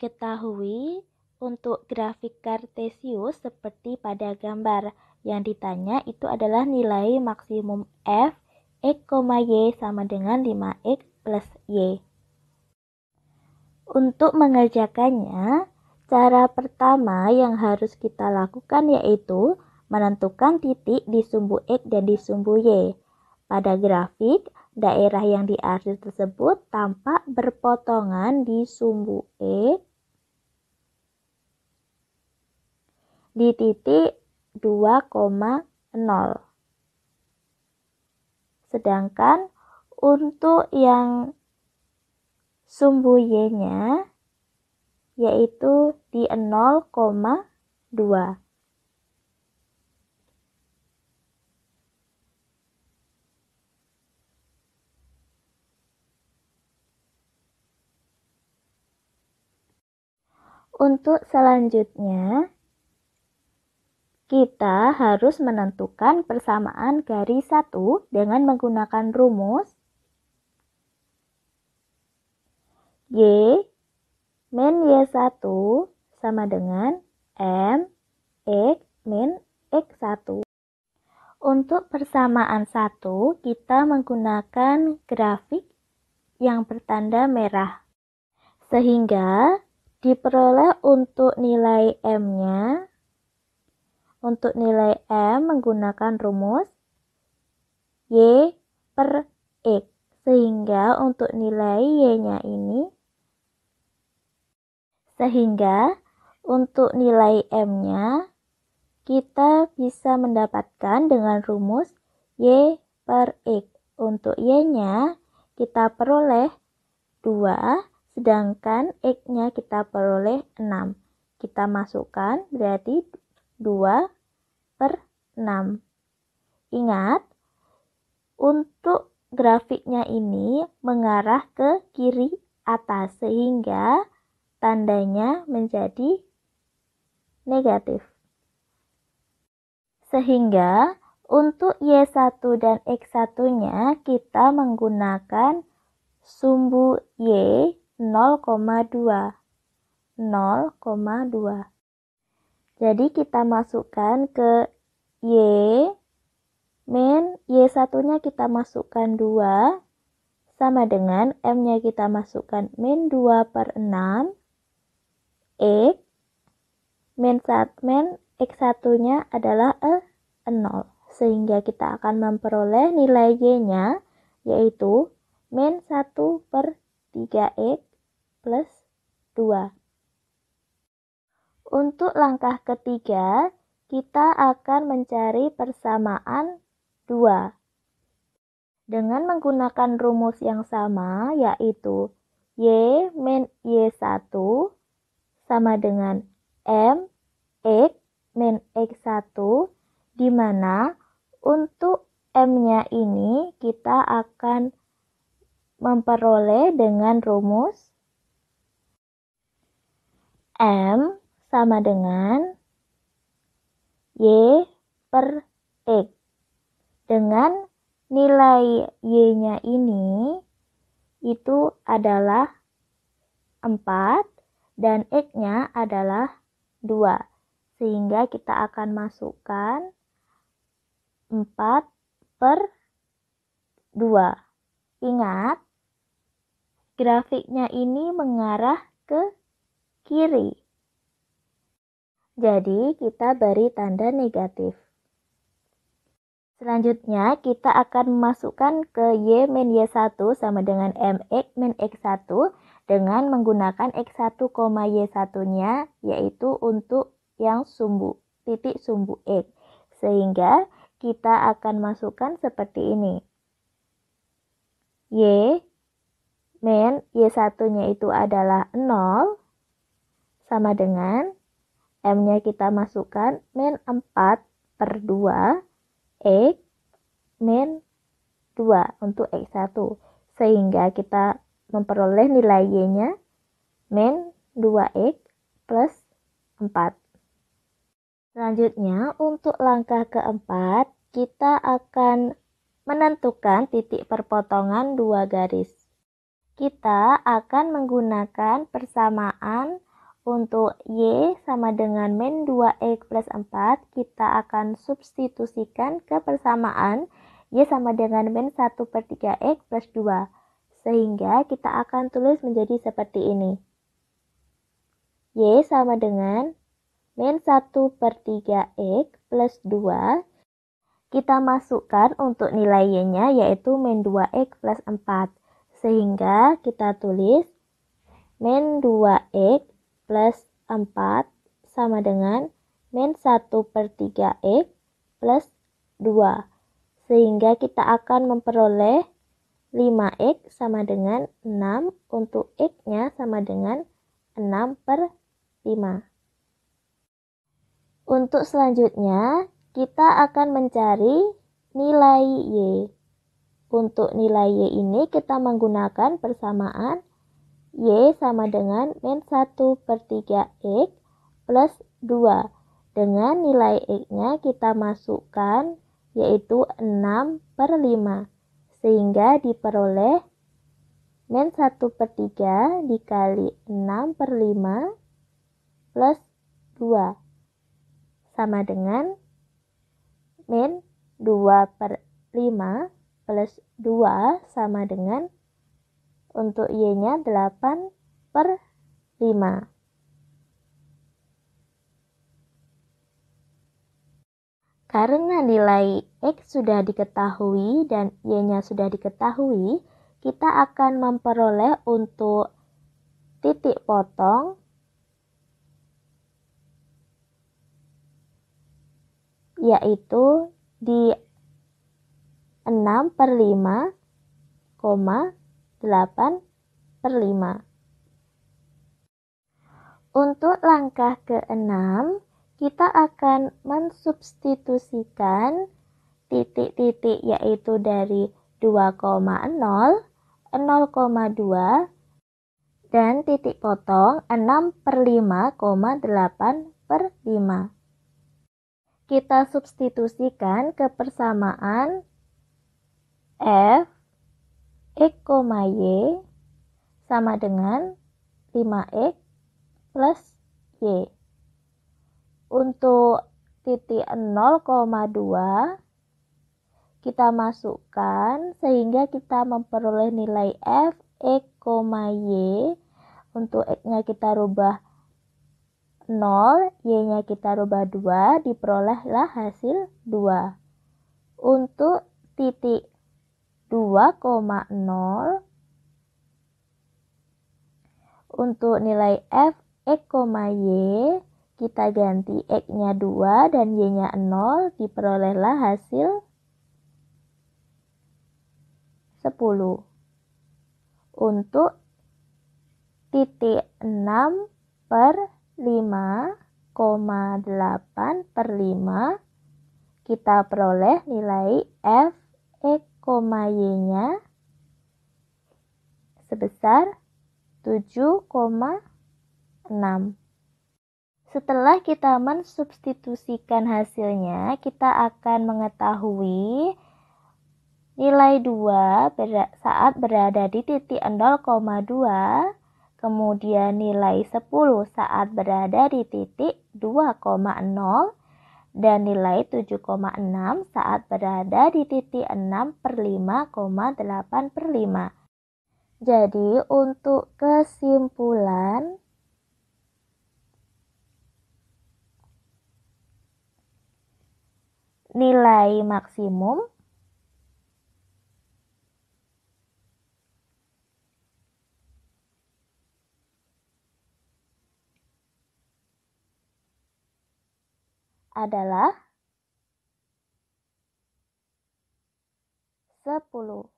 diketahui untuk grafik kartesius seperti pada gambar yang ditanya itu adalah nilai maksimum f x, y sama dengan 5x plus y. Untuk mengerjakannya, cara pertama yang harus kita lakukan yaitu menentukan titik di sumbu x dan di sumbu y. Pada grafik, daerah yang diarsir tersebut tampak berpotongan di sumbu x di titik 2,0. Sedangkan untuk yang sumbu Y-nya yaitu di 0,2. Untuk selanjutnya, kita harus menentukan persamaan garis satu dengan menggunakan rumus Y min Y1 sama dengan M X min X1. Untuk persamaan satu kita menggunakan grafik yang bertanda merah. Sehingga diperoleh untuk nilai M-nya untuk nilai M menggunakan rumus Y per X. Sehingga untuk nilai Y-nya ini, sehingga untuk nilai M-nya, kita bisa mendapatkan dengan rumus Y per X. Untuk Y-nya, kita peroleh 2, sedangkan X-nya kita peroleh 6. Kita masukkan, berarti 2 per 6. Ingat, untuk grafiknya ini mengarah ke kiri atas sehingga tandanya menjadi negatif. Sehingga untuk Y1 dan X1-nya kita menggunakan sumbu Y 0,2. 0,2. Jadi kita masukkan ke Y, min Y satunya kita masukkan 2, sama dengan M-nya kita masukkan min 2 per 6, X, min, saat, min X satunya adalah e, e, 0, sehingga kita akan memperoleh nilai Y-nya, yaitu min 1 per 3X plus 2. Untuk langkah ketiga, kita akan mencari persamaan 2. Dengan menggunakan rumus yang sama, yaitu Y min Y1 sama dengan M X min X1, di mana untuk M-nya ini kita akan memperoleh dengan rumus M sama dengan Y per X. Dengan nilai Y-nya ini, itu adalah 4 dan X-nya adalah 2. Sehingga kita akan masukkan 4 per 2. Ingat, grafiknya ini mengarah ke kiri. Jadi, kita beri tanda negatif. Selanjutnya, kita akan memasukkan ke Y min Y1 sama dengan MX min X1 dengan menggunakan X1, Y1-nya, yaitu untuk yang sumbu, titik sumbu X. Sehingga, kita akan masukkan seperti ini. Y min Y1-nya itu adalah 0 sama dengan M-nya kita masukkan min 4 per 2 X min 2 untuk X1 sehingga kita memperoleh nilai Y-nya min 2X plus 4 Selanjutnya untuk langkah keempat kita akan menentukan titik perpotongan dua garis kita akan menggunakan persamaan untuk Y sama dengan min 2X plus 4, kita akan substitusikan ke persamaan Y sama dengan min 1 per 3X plus 2. Sehingga kita akan tulis menjadi seperti ini. Y sama dengan min 1 per 3X plus 2. Kita masukkan untuk nilai Y-nya yaitu min 2X plus 4. Sehingga kita tulis min 2X plus 4 sama dengan min 1 per 3x plus 2. Sehingga kita akan memperoleh 5x sama dengan 6 untuk x-nya sama dengan 6 per 5. Untuk selanjutnya, kita akan mencari nilai Y. Untuk nilai Y ini kita menggunakan persamaan Y sama dengan min 1 per 3X plus 2. Dengan nilai X-nya kita masukkan yaitu 6 per 5. Sehingga diperoleh min 1 per 3 dikali 6 per 5 plus 2 sama dengan min 2 per 5 plus 2 sama dengan untuk Y-nya 8 per 5. Karena nilai X sudah diketahui dan Y-nya sudah diketahui, kita akan memperoleh untuk titik potong yaitu di 6 per 5, 8 per 5. Untuk langkah ke-6, kita akan mensubstitusikan titik-titik yaitu dari 2,0, 0,2, dan titik potong 6 per 5, 8 per 5 kita substitusikan ke persamaan F x, Y sama dengan 5X plus Y. Untuk titik 0,2 kita masukkan sehingga kita memperoleh nilai F X, Y. Untuk X-nya kita rubah 0, Y-nya kita rubah 2, diperolehlah hasil 2. Untuk titik 2,0 untuk nilai F X, Y kita ganti X-nya 2 dan Y-nya 0 diperolehlah hasil 10 untuk titik 6 per 5,8 per 5 kita peroleh nilai F X y-nya sebesar 7,6. Setelah kita mensubstitusikan hasilnya, kita akan mengetahui nilai 2 saat berada di titik 0,2, kemudian nilai 10 saat berada di titik 2,0, dan nilai 7,6 saat berada di titik 6 per 5,8 per 5. Jadi untuk kesimpulan, nilai maksimum adalah 10.